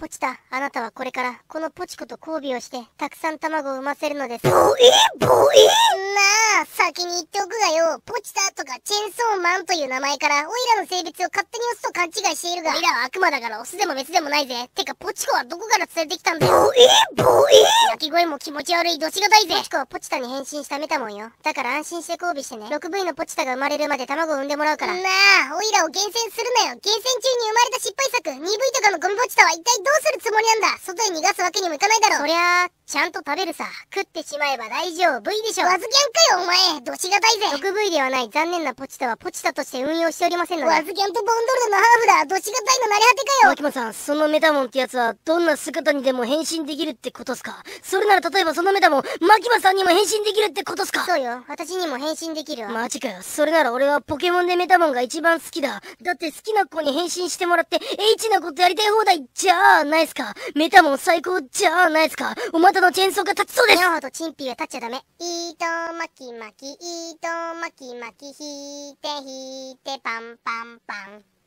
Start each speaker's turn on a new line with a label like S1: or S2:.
S1: ポチタ、あなたはこれから、このポチコと交尾をして、たくさん卵を産ませるのです。ボイボイなあ、先に言っておくがよ、ポチタとかチェンソーマンという名前から、オイラの性別を勝手にオスと勘違いしているが、オイラは悪魔だからオスでもメスでもないぜ。てか、ポチコはどこから連れてきたんだよ。ボイボイ声も気持ち悪いどしがたいぜ。ちこポチタに変身したメタモンよ。だから安心して交尾してね。6V のポチタが生まれるまで卵を産んでもらうから。なあ、オイラを厳選するなよ。厳選中に生まれた失敗作、2V とかのゴミポチタは一体どうするつもりなんだ。外へ逃がすわけにもいかないだろ。そりゃあ、ちゃんと食べるさ。食ってしまえば大丈夫いでしょ。わずけんかよ、お前。どしがたいぜ。6 v ではない残念なポチタはポチタとして運用しておりませんので。わずけんとボンドルのハーフだ。どしがたいのなり果てかよ。マキマさん、そのメタモンって
S2: やつは、どんな姿にでも変身できるってことっすかそれなら例えばそのメタモン、マキマさんにも変身できるってことっすかそう
S1: よ。私にも変身できるわ。マ
S2: ジかよ。それなら俺はポケモンでメタモンが一番好きだ。だって好きな子に変身してもらって、エイチなことやりたい放題、じゃあ、ないっすか。メタモン最高、じゃあ、ないっすか。お待たトのチェーンソーが立ちそうです両とチンピーは立っちゃ
S1: ダメ。糸巻き巻き、糸巻き巻き、引いて引いて、パンパンパン。